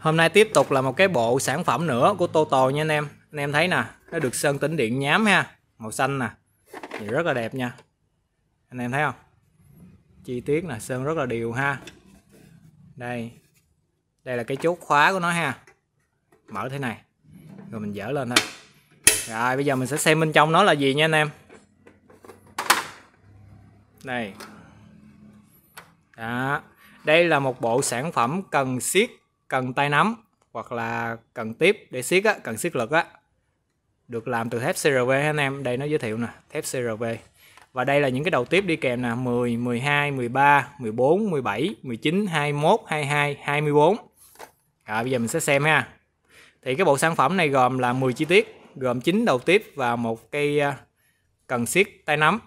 Hôm nay tiếp tục là một cái bộ sản phẩm nữa của Toto nha anh em Anh em thấy nè, nó được sơn tĩnh điện nhám ha Màu xanh nè Thì rất là đẹp nha Anh em thấy không Chi tiết nè, sơn rất là đều ha Đây Đây là cái chốt khóa của nó ha Mở thế này Rồi mình dở lên thôi Rồi bây giờ mình sẽ xem bên trong nó là gì nha anh em Đây Đó Đây là một bộ sản phẩm cần siết cần tay nắm hoặc là cần tiếp để siết á, cần siết lực á được làm từ thép CRV anh em đây nó giới thiệu nè thép CRV và đây là những cái đầu tiếp đi kèm nè 10, 12, 13, 14, 17, 19, 21, 22, 24 à, bây giờ mình sẽ xem ha thì cái bộ sản phẩm này gồm là 10 chi tiết gồm 9 đầu tiếp và một cây à, cần siết tay nắm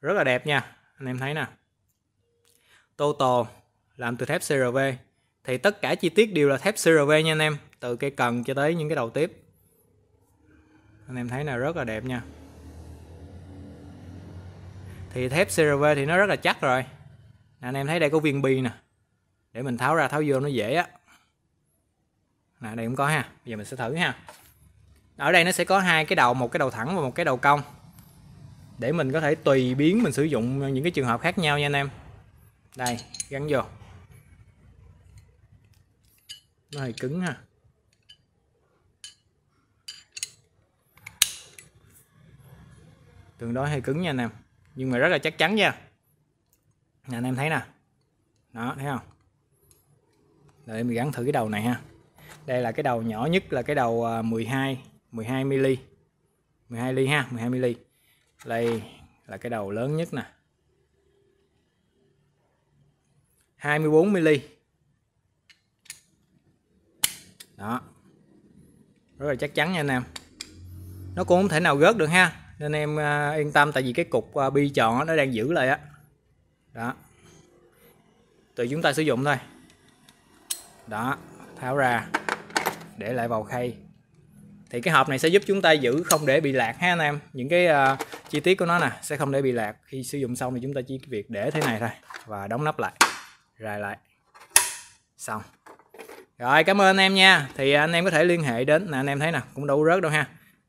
rất là đẹp nha anh em thấy nè total làm từ thép CRV thì tất cả chi tiết đều là thép CRV nha anh em từ cây cần cho tới những cái đầu tiếp anh em thấy là rất là đẹp nha thì thép CRV thì nó rất là chắc rồi nè, anh em thấy đây có viên bi nè để mình tháo ra tháo vô nó dễ á nè đây cũng có ha bây giờ mình sẽ thử ha ở đây nó sẽ có hai cái đầu một cái đầu thẳng và một cái đầu cong để mình có thể tùy biến mình sử dụng những cái trường hợp khác nhau nha anh em đây gắn vô nó hơi cứng ha tương đối hơi cứng nha anh em nhưng mà rất là chắc chắn nha anh em thấy nè đó thấy không để mình gắn thử cái đầu này ha đây là cái đầu nhỏ nhất là cái đầu 12 12 mm 12 ly ha 12 mm đây là cái đầu lớn nhất nè 24 mm. Đó. Rất là chắc chắn nha anh em. Nó cũng không thể nào gớt được ha. Nên em à, yên tâm tại vì cái cục à, bi tròn nó đang giữ lại á. Đó. Đó. chúng ta sử dụng thôi. Đó, tháo ra để lại vào khay. Thì cái hộp này sẽ giúp chúng ta giữ không để bị lạc ha anh em. Những cái uh, chi tiết của nó nè sẽ không để bị lạc. Khi sử dụng xong thì chúng ta chỉ việc để thế này thôi và đóng nắp lại rài lại xong rồi cảm ơn anh em nha thì anh em có thể liên hệ đến là anh em thấy nè cũng đủ rớt đâu ha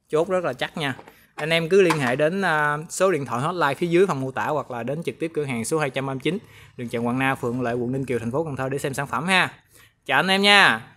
chốt rất là chắc nha anh em cứ liên hệ đến à, số điện thoại hotline phía dưới phần mô tả hoặc là đến trực tiếp cửa hàng số 239 đường Trần quang Na phường Lợi quận Ninh Kiều thành phố Cần Thơ để xem sản phẩm ha chào anh em nha